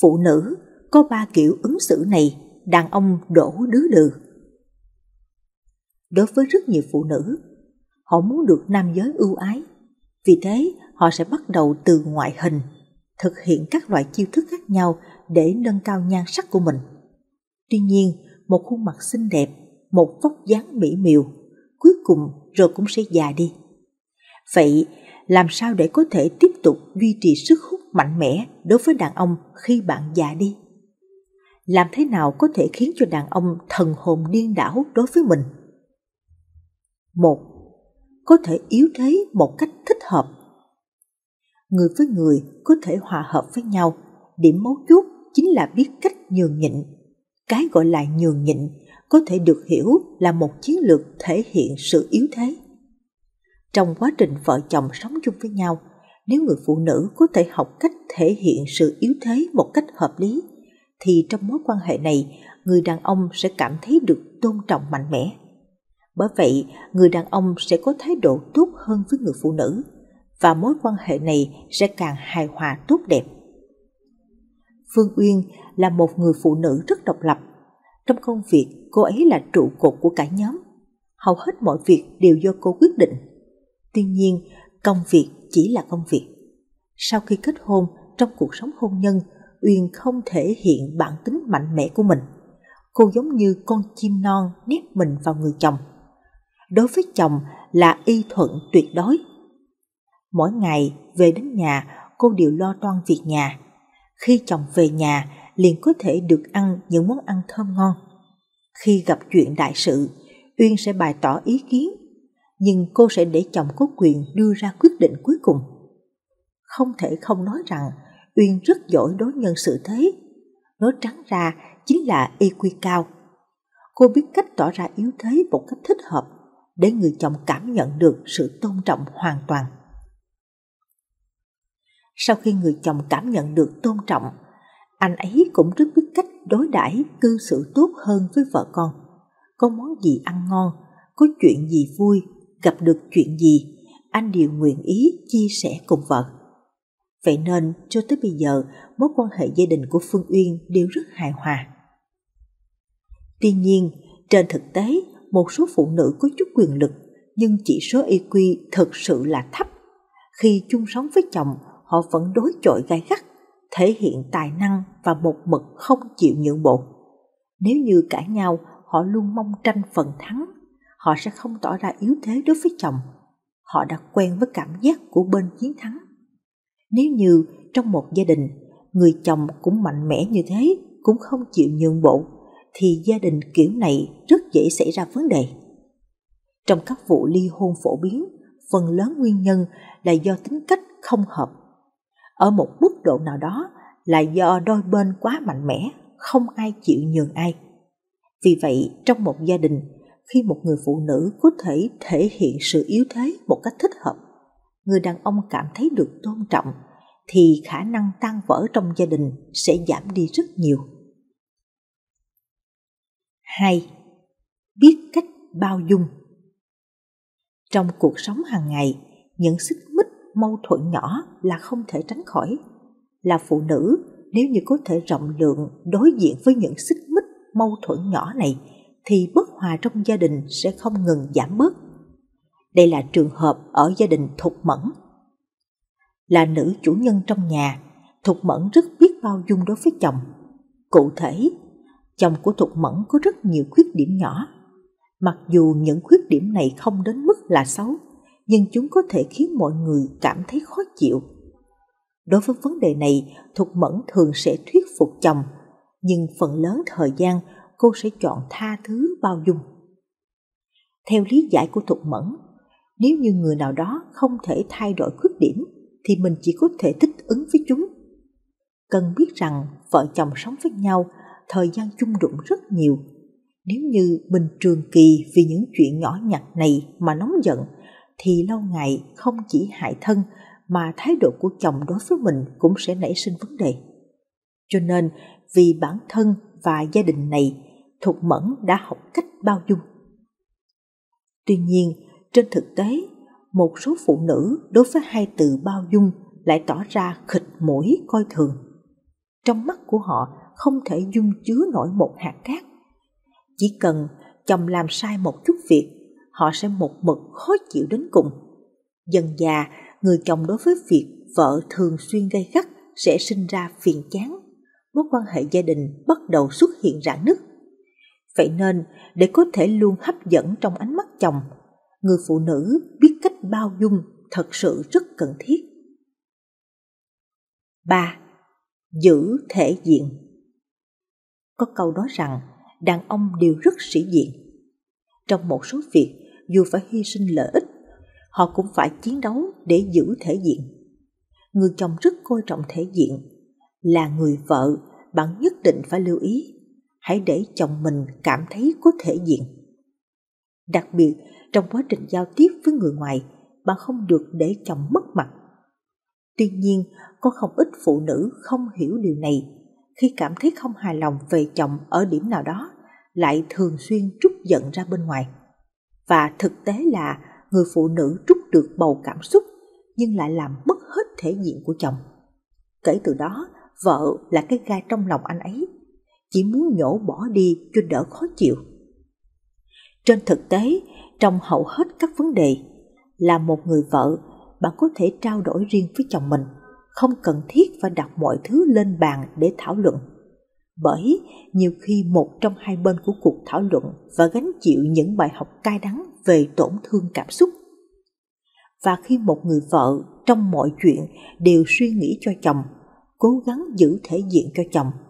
phụ nữ có ba kiểu ứng xử này đàn ông đổ đứa đừ đối với rất nhiều phụ nữ họ muốn được nam giới ưu ái vì thế họ sẽ bắt đầu từ ngoại hình thực hiện các loại chiêu thức khác nhau để nâng cao nhan sắc của mình tuy nhiên một khuôn mặt xinh đẹp một vóc dáng mỹ miều cuối cùng rồi cũng sẽ già đi vậy làm sao để có thể tiếp tục duy trì sức hút mạnh mẽ đối với đàn ông khi bạn già đi. Làm thế nào có thể khiến cho đàn ông thần hồn điên đảo đối với mình? Một, có thể yếu thế một cách thích hợp. Người với người có thể hòa hợp với nhau, điểm mấu chốt chính là biết cách nhường nhịn. Cái gọi là nhường nhịn có thể được hiểu là một chiến lược thể hiện sự yếu thế. Trong quá trình vợ chồng sống chung với nhau, nếu người phụ nữ có thể học cách thể hiện sự yếu thế một cách hợp lý thì trong mối quan hệ này người đàn ông sẽ cảm thấy được tôn trọng mạnh mẽ bởi vậy người đàn ông sẽ có thái độ tốt hơn với người phụ nữ và mối quan hệ này sẽ càng hài hòa tốt đẹp phương uyên là một người phụ nữ rất độc lập trong công việc cô ấy là trụ cột của cả nhóm hầu hết mọi việc đều do cô quyết định tuy nhiên công việc chỉ là công việc. Sau khi kết hôn, trong cuộc sống hôn nhân, Uyên không thể hiện bản tính mạnh mẽ của mình. Cô giống như con chim non nếp mình vào người chồng. Đối với chồng là y thuận tuyệt đối. Mỗi ngày về đến nhà, cô đều lo toan việc nhà. Khi chồng về nhà, liền có thể được ăn những món ăn thơm ngon. Khi gặp chuyện đại sự, Uyên sẽ bày tỏ ý kiến nhưng cô sẽ để chồng có quyền đưa ra quyết định cuối cùng. Không thể không nói rằng Uyên rất giỏi đối nhân xử thế. Nói trắng ra chính là y e EQ cao. Cô biết cách tỏ ra yếu thế một cách thích hợp để người chồng cảm nhận được sự tôn trọng hoàn toàn. Sau khi người chồng cảm nhận được tôn trọng, anh ấy cũng rất biết cách đối đãi cư xử tốt hơn với vợ con. Có món gì ăn ngon, có chuyện gì vui gặp được chuyện gì, anh đều nguyện ý chia sẻ cùng vợ. Vậy nên, cho tới bây giờ, mối quan hệ gia đình của Phương Uyên đều rất hài hòa. Tuy nhiên, trên thực tế, một số phụ nữ có chút quyền lực nhưng chỉ số EQ thực sự là thấp. Khi chung sống với chồng, họ vẫn đối chọi gai gắt, thể hiện tài năng và một mực không chịu nhượng bộ. Nếu như cãi nhau, họ luôn mong tranh phần thắng họ sẽ không tỏ ra yếu thế đối với chồng. Họ đã quen với cảm giác của bên chiến thắng. Nếu như trong một gia đình, người chồng cũng mạnh mẽ như thế, cũng không chịu nhượng bộ, thì gia đình kiểu này rất dễ xảy ra vấn đề. Trong các vụ ly hôn phổ biến, phần lớn nguyên nhân là do tính cách không hợp. Ở một mức độ nào đó là do đôi bên quá mạnh mẽ, không ai chịu nhường ai. Vì vậy, trong một gia đình, khi một người phụ nữ có thể thể hiện sự yếu thế một cách thích hợp người đàn ông cảm thấy được tôn trọng thì khả năng tan vỡ trong gia đình sẽ giảm đi rất nhiều. 2. Biết cách bao dung Trong cuộc sống hàng ngày, những xích mích, mâu thuẫn nhỏ là không thể tránh khỏi. Là phụ nữ, nếu như có thể rộng lượng đối diện với những xích mích, mâu thuẫn nhỏ này thì bất hòa trong gia đình sẽ không ngừng giảm bớt. Đây là trường hợp ở gia đình Thục Mẫn. Là nữ chủ nhân trong nhà, Thục Mẫn rất biết bao dung đối với chồng. Cụ thể, chồng của Thục Mẫn có rất nhiều khuyết điểm nhỏ. Mặc dù những khuyết điểm này không đến mức là xấu, nhưng chúng có thể khiến mọi người cảm thấy khó chịu. Đối với vấn đề này, Thục Mẫn thường sẽ thuyết phục chồng, nhưng phần lớn thời gian cô sẽ chọn tha thứ bao dung. Theo lý giải của Thục Mẫn, nếu như người nào đó không thể thay đổi khuyết điểm thì mình chỉ có thể thích ứng với chúng. Cần biết rằng vợ chồng sống với nhau thời gian chung đụng rất nhiều. Nếu như mình trường kỳ vì những chuyện nhỏ nhặt này mà nóng giận thì lâu ngày không chỉ hại thân mà thái độ của chồng đối với mình cũng sẽ nảy sinh vấn đề. Cho nên vì bản thân và gia đình này Thục Mẫn đã học cách bao dung. Tuy nhiên, trên thực tế, một số phụ nữ đối với hai từ bao dung lại tỏ ra khịch mũi coi thường. Trong mắt của họ không thể dung chứa nổi một hạt cát. Chỉ cần chồng làm sai một chút việc, họ sẽ một mực khó chịu đến cùng. Dần già, người chồng đối với việc vợ thường xuyên gây gắt sẽ sinh ra phiền chán. Mối quan hệ gia đình bắt đầu xuất hiện rạn nứt Vậy nên, để có thể luôn hấp dẫn trong ánh mắt chồng, người phụ nữ biết cách bao dung thật sự rất cần thiết. 3. Giữ thể diện Có câu nói rằng, đàn ông đều rất sĩ diện. Trong một số việc, dù phải hy sinh lợi ích, họ cũng phải chiến đấu để giữ thể diện. Người chồng rất coi trọng thể diện, là người vợ, bạn nhất định phải lưu ý hãy để chồng mình cảm thấy có thể diện. Đặc biệt, trong quá trình giao tiếp với người ngoài, bạn không được để chồng mất mặt. Tuy nhiên, có không ít phụ nữ không hiểu điều này, khi cảm thấy không hài lòng về chồng ở điểm nào đó, lại thường xuyên trút giận ra bên ngoài. Và thực tế là người phụ nữ trút được bầu cảm xúc nhưng lại làm mất hết thể diện của chồng. Kể từ đó, vợ là cái gai trong lòng anh ấy chỉ muốn nhổ bỏ đi cho đỡ khó chịu. Trên thực tế, trong hầu hết các vấn đề, là một người vợ, bạn có thể trao đổi riêng với chồng mình, không cần thiết phải đặt mọi thứ lên bàn để thảo luận. Bởi nhiều khi một trong hai bên của cuộc thảo luận và gánh chịu những bài học cay đắng về tổn thương cảm xúc. Và khi một người vợ trong mọi chuyện đều suy nghĩ cho chồng, cố gắng giữ thể diện cho chồng –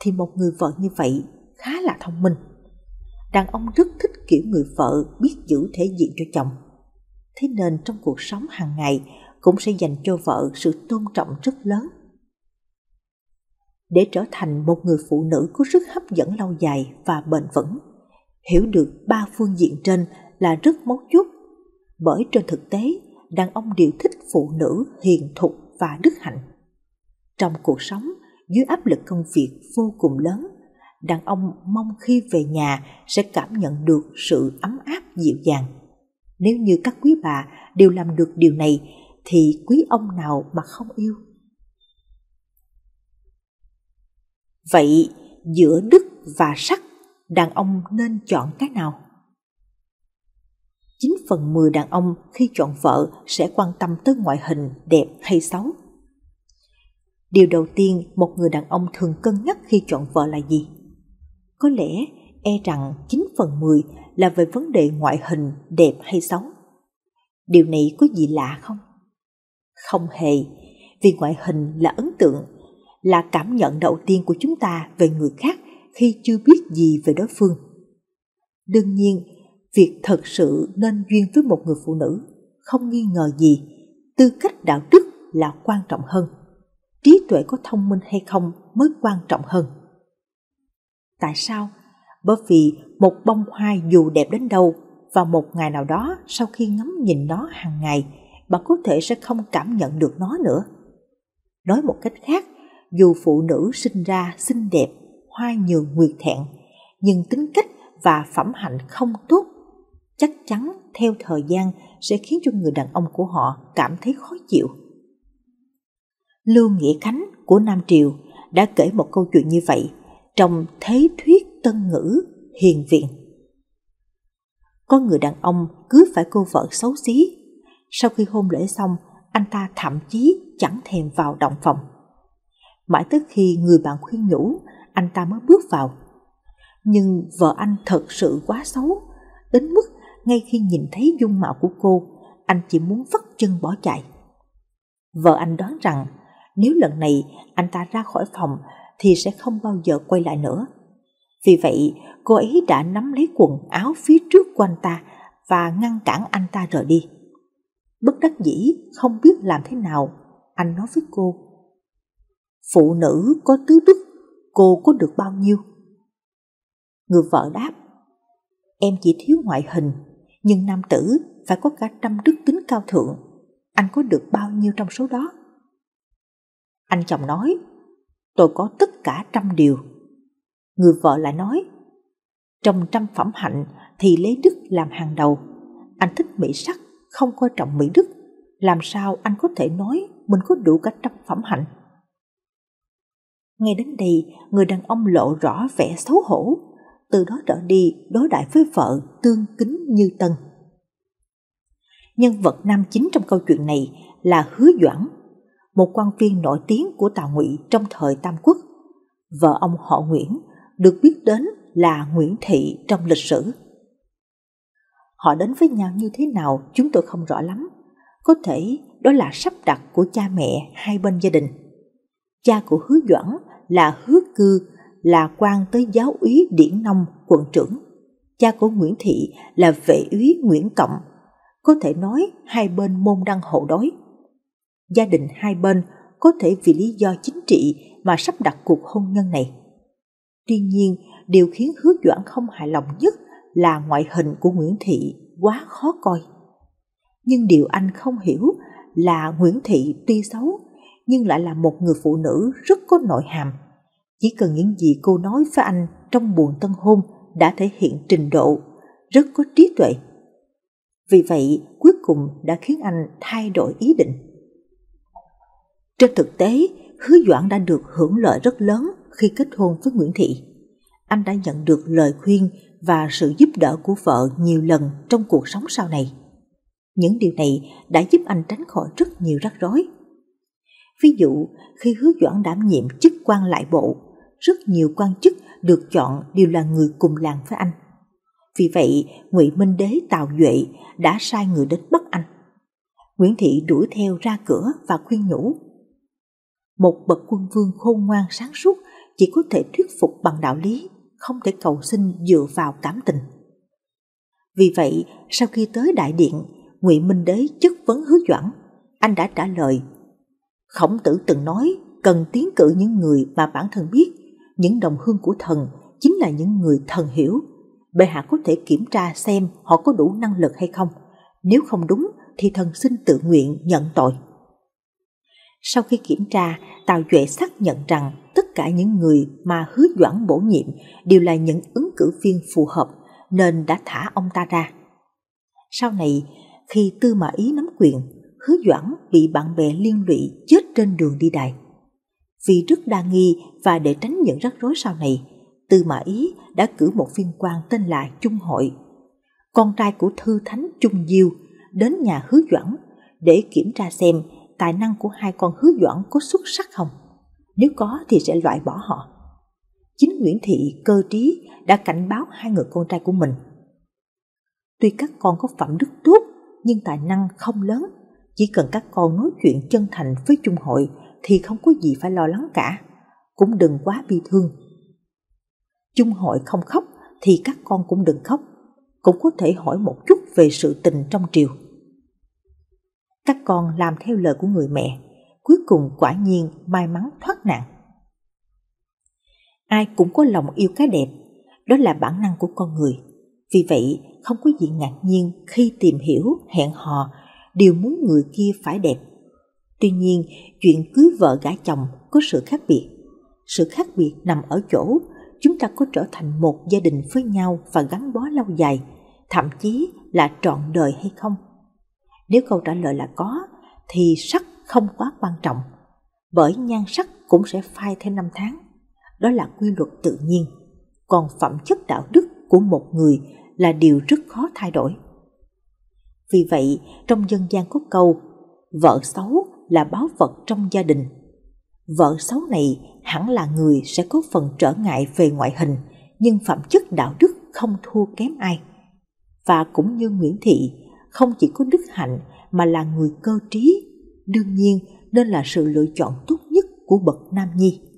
thì một người vợ như vậy khá là thông minh. Đàn ông rất thích kiểu người vợ biết giữ thể diện cho chồng. Thế nên trong cuộc sống hàng ngày cũng sẽ dành cho vợ sự tôn trọng rất lớn. Để trở thành một người phụ nữ có sức hấp dẫn lâu dài và bền vững, hiểu được ba phương diện trên là rất mấu chốt. Bởi trên thực tế, đàn ông đều thích phụ nữ hiền thục và đức hạnh. Trong cuộc sống, dưới áp lực công việc vô cùng lớn đàn ông mong khi về nhà sẽ cảm nhận được sự ấm áp dịu dàng nếu như các quý bà đều làm được điều này thì quý ông nào mà không yêu vậy giữa đức và sắc đàn ông nên chọn cái nào chín phần mười đàn ông khi chọn vợ sẽ quan tâm tới ngoại hình đẹp hay xấu Điều đầu tiên một người đàn ông thường cân nhắc khi chọn vợ là gì? Có lẽ e rằng 9 phần 10 là về vấn đề ngoại hình đẹp hay xấu. Điều này có gì lạ không? Không hề, vì ngoại hình là ấn tượng, là cảm nhận đầu tiên của chúng ta về người khác khi chưa biết gì về đối phương. Đương nhiên, việc thật sự nên duyên với một người phụ nữ, không nghi ngờ gì, tư cách đạo đức là quan trọng hơn trí tuệ có thông minh hay không mới quan trọng hơn tại sao bởi vì một bông hoa dù đẹp đến đâu vào một ngày nào đó sau khi ngắm nhìn nó hàng ngày bạn có thể sẽ không cảm nhận được nó nữa nói một cách khác dù phụ nữ sinh ra xinh đẹp hoa nhường nguyệt thẹn nhưng tính cách và phẩm hạnh không tốt chắc chắn theo thời gian sẽ khiến cho người đàn ông của họ cảm thấy khó chịu Lưu Nghĩa Khánh của Nam Triều đã kể một câu chuyện như vậy trong Thế Thuyết Tân Ngữ Hiền Viện. Có người đàn ông cưới phải cô vợ xấu xí. Sau khi hôn lễ xong, anh ta thậm chí chẳng thèm vào động phòng. Mãi tới khi người bạn khuyên nhủ, anh ta mới bước vào. Nhưng vợ anh thật sự quá xấu, đến mức ngay khi nhìn thấy dung mạo của cô, anh chỉ muốn vắt chân bỏ chạy. Vợ anh đoán rằng nếu lần này anh ta ra khỏi phòng thì sẽ không bao giờ quay lại nữa. Vì vậy, cô ấy đã nắm lấy quần áo phía trước của anh ta và ngăn cản anh ta rời đi. Bất đắc dĩ, không biết làm thế nào, anh nói với cô. Phụ nữ có tứ đức, cô có được bao nhiêu? Người vợ đáp, em chỉ thiếu ngoại hình, nhưng nam tử phải có cả trăm đức tính cao thượng. Anh có được bao nhiêu trong số đó? Anh chồng nói, tôi có tất cả trăm điều. Người vợ lại nói, trong trăm phẩm hạnh thì lấy đức làm hàng đầu. Anh thích mỹ sắc, không coi trọng mỹ đức. Làm sao anh có thể nói mình có đủ cả trăm phẩm hạnh? Ngay đến đây, người đàn ông lộ rõ vẻ xấu hổ, từ đó trở đi đối đại với vợ tương kính như tân. Nhân vật nam chính trong câu chuyện này là Hứa Doãn, một quan viên nổi tiếng của Tào Ngụy trong thời Tam Quốc. Vợ ông họ Nguyễn được biết đến là Nguyễn Thị trong lịch sử. Họ đến với nhau như thế nào chúng tôi không rõ lắm. Có thể đó là sắp đặt của cha mẹ hai bên gia đình. Cha của Hứa Doãn là Hứa Cư, là quan tới giáo úy Điển Nông quận trưởng. Cha của Nguyễn Thị là vệ úy Nguyễn Cộng. Có thể nói hai bên môn đăng hộ đối gia đình hai bên có thể vì lý do chính trị mà sắp đặt cuộc hôn nhân này. Tuy nhiên, điều khiến Hứa Doãn không hài lòng nhất là ngoại hình của Nguyễn Thị quá khó coi. Nhưng điều anh không hiểu là Nguyễn Thị tuy xấu nhưng lại là một người phụ nữ rất có nội hàm. Chỉ cần những gì cô nói với anh trong buồn tân hôn đã thể hiện trình độ, rất có trí tuệ. Vì vậy, cuối cùng đã khiến anh thay đổi ý định. Trên thực tế, Hứa Doãn đã được hưởng lợi rất lớn khi kết hôn với Nguyễn Thị. Anh đã nhận được lời khuyên và sự giúp đỡ của vợ nhiều lần trong cuộc sống sau này. Những điều này đã giúp anh tránh khỏi rất nhiều rắc rối. Ví dụ, khi Hứa Doãn đảm nhiệm chức quan lại bộ, rất nhiều quan chức được chọn đều là người cùng làng với anh. Vì vậy, Ngụy Minh Đế Tào Duệ đã sai người đến bắt anh. Nguyễn Thị đuổi theo ra cửa và khuyên nhủ một bậc quân vương khôn ngoan sáng suốt chỉ có thể thuyết phục bằng đạo lý, không thể cầu xin dựa vào cảm tình. Vì vậy, sau khi tới đại điện, Ngụy Minh Đế chất vấn Hứa Doãn, anh đã trả lời: "Khổng tử từng nói, cần tiến cử những người mà bản thân biết, những đồng hương của thần chính là những người thần hiểu. Bệ hạ có thể kiểm tra xem họ có đủ năng lực hay không, nếu không đúng thì thần xin tự nguyện nhận tội." Sau khi kiểm tra, Tào Duệ xác nhận rằng tất cả những người mà hứa doãn bổ nhiệm đều là những ứng cử viên phù hợp nên đã thả ông ta ra. Sau này, khi Tư Mã Ý nắm quyền, hứa doãn bị bạn bè liên lụy chết trên đường đi đài. Vì rất đa nghi và để tránh những rắc rối sau này, Tư Mã Ý đã cử một viên quan tên là Trung Hội, con trai của Thư Thánh Trung Diêu, đến nhà hứa doãn để kiểm tra xem tài năng của hai con hứa doãn có xuất sắc không? Nếu có thì sẽ loại bỏ họ. Chính Nguyễn Thị cơ trí đã cảnh báo hai người con trai của mình. Tuy các con có phẩm đức tốt nhưng tài năng không lớn, chỉ cần các con nói chuyện chân thành với chung hội thì không có gì phải lo lắng cả, cũng đừng quá bi thương. Chung hội không khóc thì các con cũng đừng khóc, cũng có thể hỏi một chút về sự tình trong triều. Các con làm theo lời của người mẹ, cuối cùng quả nhiên may mắn thoát nạn. Ai cũng có lòng yêu cái đẹp, đó là bản năng của con người. Vì vậy, không có gì ngạc nhiên khi tìm hiểu, hẹn hò, đều muốn người kia phải đẹp. Tuy nhiên, chuyện cưới vợ gả chồng có sự khác biệt. Sự khác biệt nằm ở chỗ chúng ta có trở thành một gia đình với nhau và gắn bó lâu dài, thậm chí là trọn đời hay không. Nếu câu trả lời là có, thì sắc không quá quan trọng, bởi nhan sắc cũng sẽ phai theo năm tháng. Đó là quy luật tự nhiên, còn phẩm chất đạo đức của một người là điều rất khó thay đổi. Vì vậy, trong dân gian có câu, vợ xấu là báo vật trong gia đình. Vợ xấu này hẳn là người sẽ có phần trở ngại về ngoại hình, nhưng phẩm chất đạo đức không thua kém ai. Và cũng như Nguyễn Thị, không chỉ có đức hạnh mà là người cơ trí, đương nhiên nên là sự lựa chọn tốt nhất của bậc nam nhi.